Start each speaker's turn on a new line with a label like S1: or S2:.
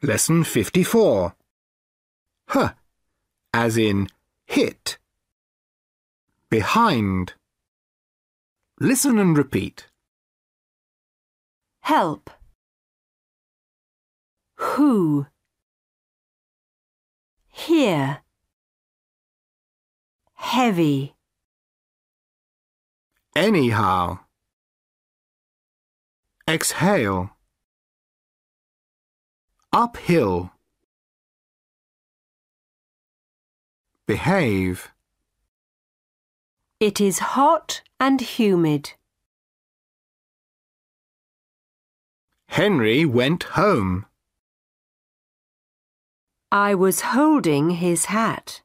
S1: Lesson 54. Huh, as in hit. Behind. Listen and repeat. Help. Who. Here. Heavy. Anyhow. Exhale. Uphill. Behave.
S2: It is hot and humid.
S1: Henry went home. I was holding his hat.